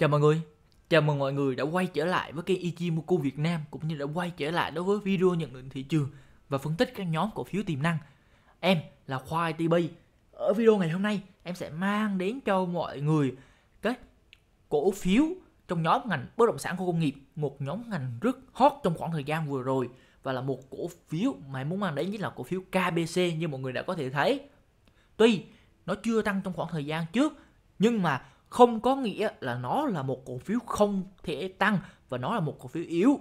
Chào mọi người, chào mừng mọi người đã quay trở lại với kênh Ichimoku Việt Nam cũng như đã quay trở lại đối với video nhận định thị trường và phân tích các nhóm cổ phiếu tiềm năng. Em là Khoai TB. Ở video ngày hôm nay, em sẽ mang đến cho mọi người cái cổ phiếu trong nhóm ngành bất động sản khu công nghiệp, một nhóm ngành rất hot trong khoảng thời gian vừa rồi và là một cổ phiếu mà em muốn mang đến chính là cổ phiếu KBC như mọi người đã có thể thấy. Tuy nó chưa tăng trong khoảng thời gian trước nhưng mà không có nghĩa là nó là một cổ phiếu không thể tăng và nó là một cổ phiếu yếu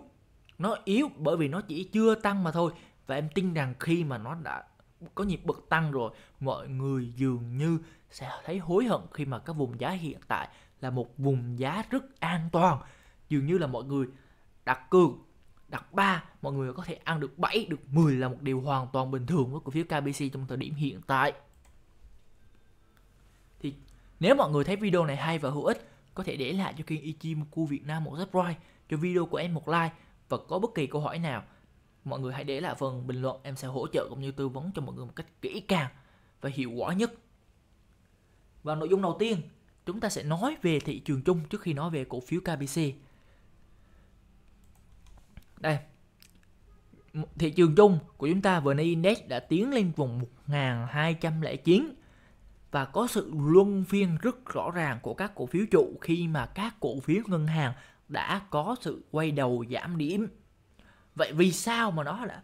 nó yếu bởi vì nó chỉ chưa tăng mà thôi và em tin rằng khi mà nó đã có nhịp bật tăng rồi mọi người dường như sẽ thấy hối hận khi mà cái vùng giá hiện tại là một vùng giá rất an toàn dường như là mọi người đặt cược đặt ba mọi người có thể ăn được 7 được 10 là một điều hoàn toàn bình thường với cổ phiếu KBC trong thời điểm hiện tại nếu mọi người thấy video này hay và hữu ích, có thể để lại cho kênh Ichimoku Việt Nam một subscribe, cho video của em một like và có bất kỳ câu hỏi nào, mọi người hãy để lại phần bình luận em sẽ hỗ trợ cũng như tư vấn cho mọi người một cách kỹ càng và hiệu quả nhất. Và nội dung đầu tiên, chúng ta sẽ nói về thị trường chung trước khi nói về cổ phiếu KBC. Đây. Thị trường chung của chúng ta VN Index đã tiến lên vùng 1209 và có sự luân phiên rất rõ ràng của các cổ phiếu trụ khi mà các cổ phiếu ngân hàng đã có sự quay đầu giảm điểm. Vậy vì sao mà nó là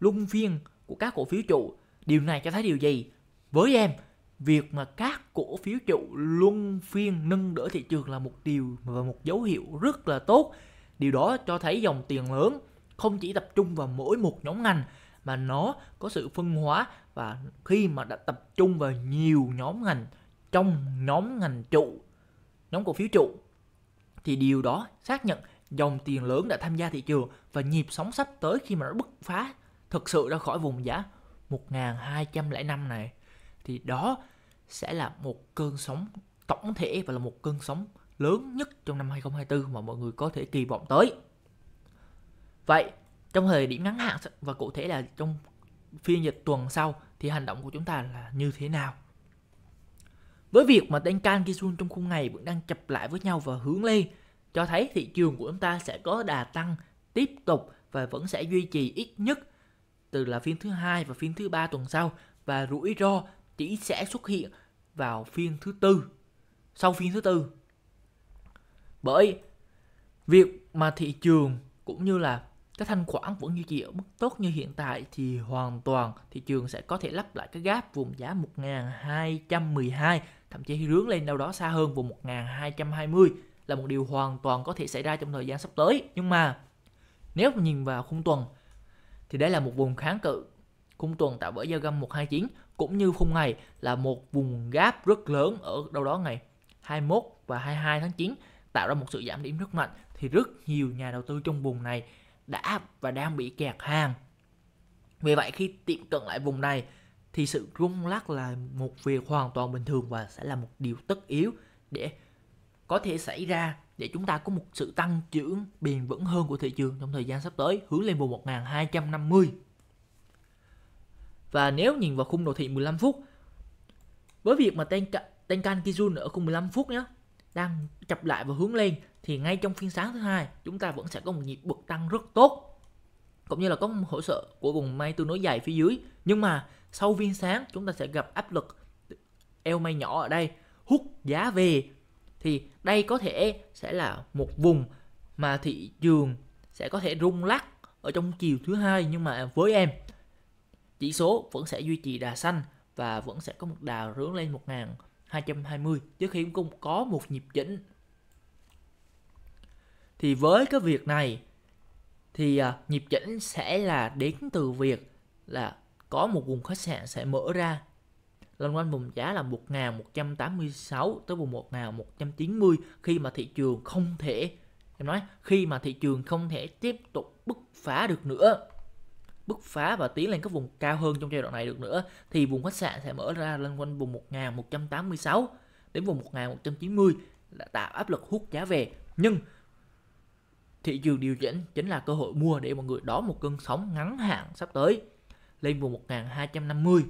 luân phiên của các cổ phiếu trụ? Điều này cho thấy điều gì? Với em, việc mà các cổ phiếu trụ luân phiên nâng đỡ thị trường là một điều và một dấu hiệu rất là tốt. Điều đó cho thấy dòng tiền lớn không chỉ tập trung vào mỗi một nhóm ngành mà nó có sự phân hóa và khi mà đã tập trung vào nhiều nhóm ngành trong nhóm ngành trụ nhóm cổ phiếu trụ thì điều đó xác nhận dòng tiền lớn đã tham gia thị trường và nhịp sóng sắp tới khi mà nó bứt phá thực sự ra khỏi vùng giá 1205 này thì đó sẽ là một cơn sóng tổng thể và là một cơn sóng lớn nhất trong năm 2024 mà mọi người có thể kỳ vọng tới. Vậy trong thời điểm ngắn hạn và cụ thể là trong phiên dịch tuần sau thì hành động của chúng ta là như thế nào với việc mà tên can Kisun trong khung ngày vẫn đang chập lại với nhau và hướng lên cho thấy thị trường của chúng ta sẽ có đà tăng tiếp tục và vẫn sẽ duy trì ít nhất từ là phiên thứ hai và phiên thứ ba tuần sau và rủi ro chỉ sẽ xuất hiện vào phiên thứ tư sau phiên thứ tư bởi việc mà thị trường cũng như là cái thanh khoản vẫn duy trì ở mức tốt như hiện tại thì hoàn toàn thị trường sẽ có thể lắp lại cái gap vùng giá 1212 thậm chí rướng lên đâu đó xa hơn vùng 1220 là một điều hoàn toàn có thể xảy ra trong thời gian sắp tới nhưng mà nếu nhìn vào khung tuần thì đây là một vùng kháng cự khung tuần tạo bởi giao găm 129 cũng như khung ngày là một vùng gap rất lớn ở đâu đó ngày 21 và 22 tháng 9 tạo ra một sự giảm điểm rất mạnh thì rất nhiều nhà đầu tư trong vùng này đã và đang bị kẹt hàng. Vì vậy khi tiệm cận lại vùng này thì sự rung lắc là một việc hoàn toàn bình thường và sẽ là một điều tất yếu để có thể xảy ra để chúng ta có một sự tăng trưởng bền vững hơn của thị trường trong thời gian sắp tới hướng lên vùng 1250. Và nếu nhìn vào khung đồ thị 15 phút với việc mà Tenkan Kijun ở khung 15 phút nhé đang chập lại và hướng lên thì ngay trong phiên sáng thứ hai chúng ta vẫn sẽ có một nhịp bật tăng rất tốt cũng như là có một hỗ trợ của vùng may tương đối dài phía dưới nhưng mà sau phiên sáng chúng ta sẽ gặp áp lực eo may nhỏ ở đây hút giá về thì đây có thể sẽ là một vùng mà thị trường sẽ có thể rung lắc ở trong chiều thứ hai nhưng mà với em chỉ số vẫn sẽ duy trì đà xanh và vẫn sẽ có một đà hướng lên 1220 trước khi cũng có một nhịp chỉnh thì với cái việc này thì uh, nhịp chỉnh sẽ là đến từ việc là có một vùng khách sạn sẽ mở ra loanh quanh vùng giá là 1.186 tới vùng 1.190 khi mà thị trường không thể em nói khi mà thị trường không thể tiếp tục bứt phá được nữa bứt phá và tiến lên các vùng cao hơn trong giai đoạn này được nữa thì vùng khách sạn sẽ mở ra lên quanh vùng 1186 đến vùng 1190 là tạo áp lực hút giá về nhưng thị trường điều chỉnh chính là cơ hội mua để mọi người đón một cơn sóng ngắn hạn sắp tới lên vùng 1250.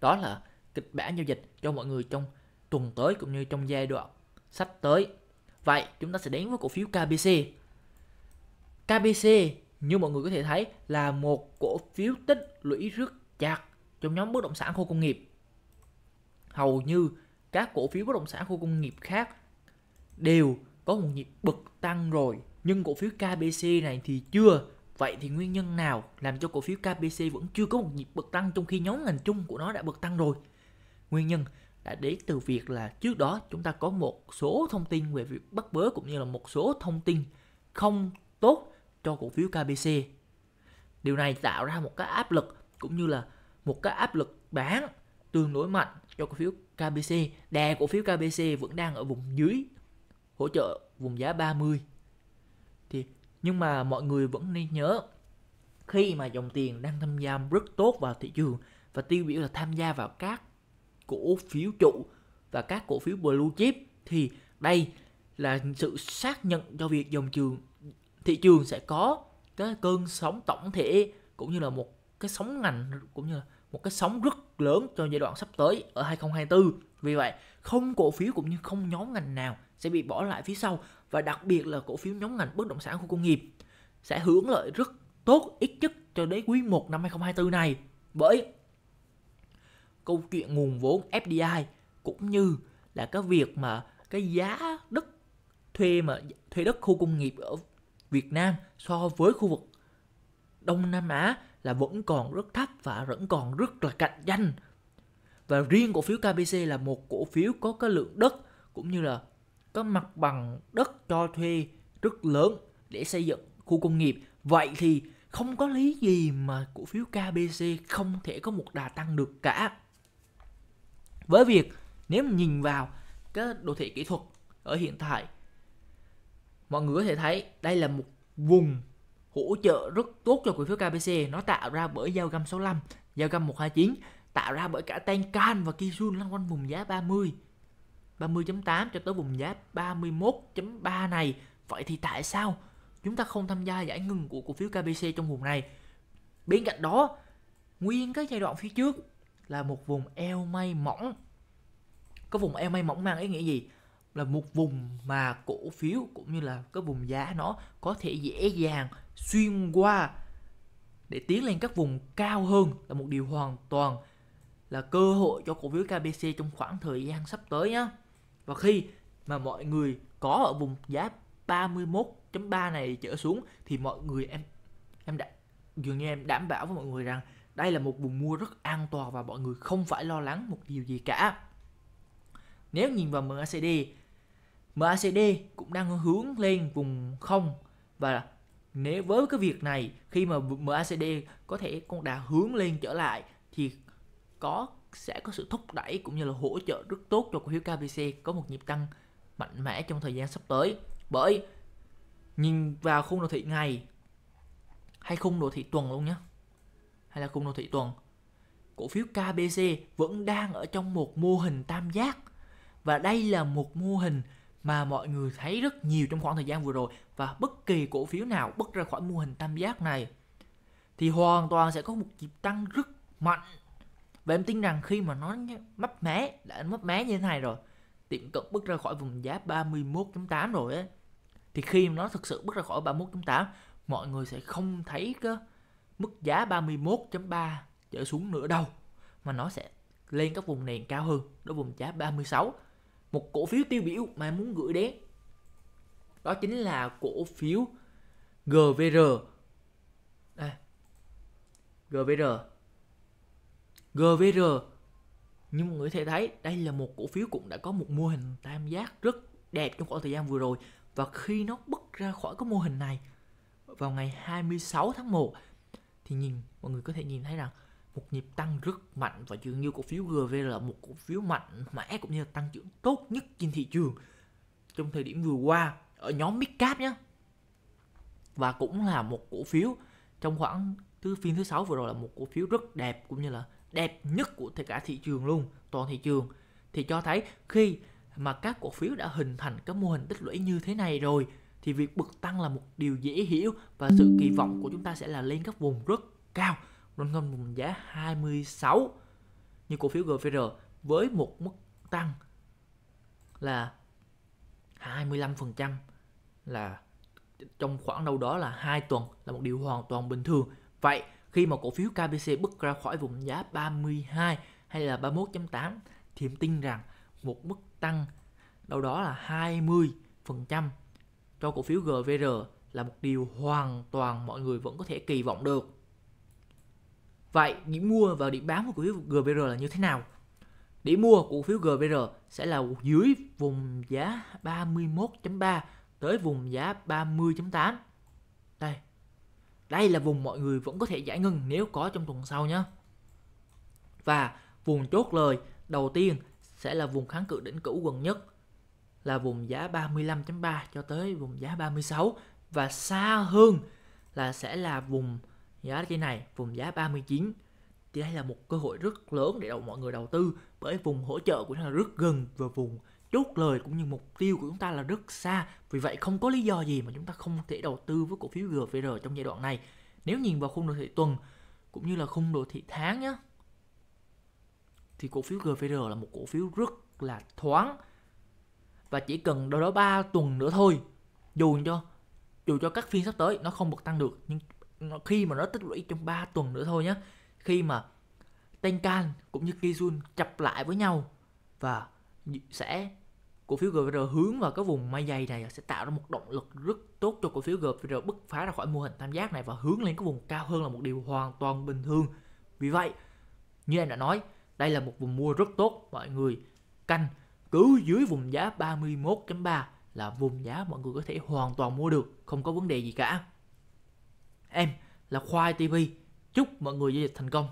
Đó là kịch bản giao dịch cho mọi người trong tuần tới cũng như trong giai đoạn sắp tới. Vậy chúng ta sẽ đến với cổ phiếu KBC. KBC như mọi người có thể thấy là một cổ phiếu tích lũy rất chặt trong nhóm bất động sản khu công nghiệp. Hầu như các cổ phiếu bất động sản khu công nghiệp khác đều có một nhịp bật tăng rồi nhưng cổ phiếu KBC này thì chưa. Vậy thì nguyên nhân nào làm cho cổ phiếu KBC vẫn chưa có một nhịp bật tăng trong khi nhóm ngành chung của nó đã bật tăng rồi? Nguyên nhân đã đến từ việc là trước đó chúng ta có một số thông tin về việc bắt bớ cũng như là một số thông tin không tốt cho cổ phiếu KBC. Điều này tạo ra một cái áp lực cũng như là một cái áp lực bán tương đối mạnh cho cổ phiếu KBC. đè cổ phiếu KBC vẫn đang ở vùng dưới hỗ trợ vùng giá 30 nhưng mà mọi người vẫn nên nhớ khi mà dòng tiền đang tham gia rất tốt vào thị trường và tiêu biểu là tham gia vào các cổ phiếu trụ và các cổ phiếu blue chip thì đây là sự xác nhận cho việc dòng trường thị trường sẽ có cái cơn sóng tổng thể cũng như là một cái sóng ngành cũng như là một cái sóng rất lớn cho giai đoạn sắp tới ở 2024 vì vậy, không cổ phiếu cũng như không nhóm ngành nào sẽ bị bỏ lại phía sau và đặc biệt là cổ phiếu nhóm ngành bất động sản khu công nghiệp sẽ hưởng lợi rất tốt ít nhất cho đến quý 1 năm 2024 này bởi câu chuyện nguồn vốn FDI cũng như là cái việc mà cái giá đất thuê mà thuê đất khu công nghiệp ở Việt Nam so với khu vực Đông Nam Á là vẫn còn rất thấp và vẫn còn rất là cạnh tranh và riêng cổ phiếu KBC là một cổ phiếu có cái lượng đất cũng như là có mặt bằng đất cho thuê rất lớn để xây dựng khu công nghiệp vậy thì không có lý gì mà cổ phiếu KBC không thể có một đà tăng được cả với việc nếu mà nhìn vào cái đồ thị kỹ thuật ở hiện tại mọi người có thể thấy đây là một vùng hỗ trợ rất tốt cho cổ phiếu KBC nó tạo ra bởi giao găm 65 giao găm 129 tạo ra bởi cả Tenkan và Kijun lăn quanh vùng giá 30 30.8 cho tới vùng giá 31.3 này Vậy thì tại sao chúng ta không tham gia giải ngừng của cổ phiếu KBC trong vùng này Bên cạnh đó Nguyên cái giai đoạn phía trước là một vùng eo may mỏng có vùng eo may mỏng mang ý nghĩa gì? Là một vùng mà cổ phiếu cũng như là cái vùng giá nó có thể dễ dàng xuyên qua để tiến lên các vùng cao hơn là một điều hoàn toàn là cơ hội cho cổ phiếu KBC trong khoảng thời gian sắp tới nhé. Và khi mà mọi người có ở vùng giá 31.3 này trở xuống thì mọi người em em đã dường như em đảm bảo với mọi người rằng đây là một vùng mua rất an toàn và mọi người không phải lo lắng một điều gì cả. Nếu nhìn vào MACD, MACD cũng đang hướng lên vùng 0 và nếu với cái việc này khi mà MACD có thể cũng đã hướng lên trở lại thì có sẽ có sự thúc đẩy cũng như là hỗ trợ rất tốt cho cổ phiếu KBC có một nhịp tăng mạnh mẽ trong thời gian sắp tới bởi nhìn vào khung đồ thị ngày hay khung đồ thị tuần luôn nhé hay là khung đồ thị tuần cổ phiếu KBC vẫn đang ở trong một mô hình tam giác và đây là một mô hình mà mọi người thấy rất nhiều trong khoảng thời gian vừa rồi và bất kỳ cổ phiếu nào bứt ra khỏi mô hình tam giác này thì hoàn toàn sẽ có một nhịp tăng rất mạnh và em tin rằng khi mà nó mấp mé đã mấp mé như thế này rồi tiệm cận bước ra khỏi vùng giá 31.8 rồi ấy thì khi nó thực sự bước ra khỏi 31.8 mọi người sẽ không thấy cái mức giá 31.3 trở xuống nữa đâu mà nó sẽ lên các vùng nền cao hơn đó vùng giá 36 một cổ phiếu tiêu biểu mà em muốn gửi đến đó chính là cổ phiếu GVR à, GVR GVR nhưng mọi người có thể thấy đây là một cổ phiếu cũng đã có một mô hình tam giác rất đẹp trong khoảng thời gian vừa rồi và khi nó bứt ra khỏi cái mô hình này vào ngày 26 tháng 1 thì nhìn mọi người có thể nhìn thấy rằng một nhịp tăng rất mạnh và dường như cổ phiếu GVR là một cổ phiếu mạnh mẽ cũng như là tăng trưởng tốt nhất trên thị trường trong thời điểm vừa qua ở nhóm mid cap nhé và cũng là một cổ phiếu trong khoảng thứ phiên thứ sáu vừa rồi là một cổ phiếu rất đẹp cũng như là đẹp nhất của tất cả thị trường luôn toàn thị trường thì cho thấy khi mà các cổ phiếu đã hình thành cái mô hình tích lũy như thế này rồi thì việc bật tăng là một điều dễ hiểu và sự kỳ vọng của chúng ta sẽ là lên các vùng rất cao lên ngon vùng giá 26 như cổ phiếu GVR với một mức tăng là 25% là trong khoảng đâu đó là hai tuần là một điều hoàn toàn bình thường vậy khi mà cổ phiếu KBC bứt ra khỏi vùng giá 32 hay là 31.8 thì em tin rằng một mức tăng đâu đó là 20% cho cổ phiếu GVR là một điều hoàn toàn mọi người vẫn có thể kỳ vọng được. Vậy điểm mua và điểm bán của cổ phiếu GVR là như thế nào? Điểm mua cổ phiếu GVR sẽ là dưới vùng giá 31.3 tới vùng giá 30 đây là vùng mọi người vẫn có thể giải ngân nếu có trong tuần sau nhé. Và vùng chốt lời đầu tiên sẽ là vùng kháng cự đỉnh cũ gần nhất là vùng giá 35.3 cho tới vùng giá 36 và xa hơn là sẽ là vùng giá trên này, vùng giá 39. Thì đây là một cơ hội rất lớn để đầu mọi người đầu tư bởi vùng hỗ trợ của nó rất gần và vùng chốt lời cũng như mục tiêu của chúng ta là rất xa. Vì vậy không có lý do gì mà chúng ta không thể đầu tư với cổ phiếu GVR trong giai đoạn này. Nếu nhìn vào khung đồ thị tuần cũng như là khung đồ thị tháng nhé thì cổ phiếu GVR là một cổ phiếu rất là thoáng và chỉ cần đâu đó 3 tuần nữa thôi dù cho dù cho các phiên sắp tới nó không bật tăng được nhưng khi mà nó tích lũy trong 3 tuần nữa thôi nhé khi mà Tenkan cũng như Kizun chập lại với nhau và sẽ cổ phiếu GVR hướng vào cái vùng mai dày này sẽ tạo ra một động lực rất tốt cho cổ phiếu GVR bứt phá ra khỏi mô hình tam giác này và hướng lên cái vùng cao hơn là một điều hoàn toàn bình thường. Vì vậy, như em đã nói, đây là một vùng mua rất tốt mọi người canh cứ dưới vùng giá 31.3 là vùng giá mọi người có thể hoàn toàn mua được, không có vấn đề gì cả. Em là Khoai TV, chúc mọi người giao dịch thành công.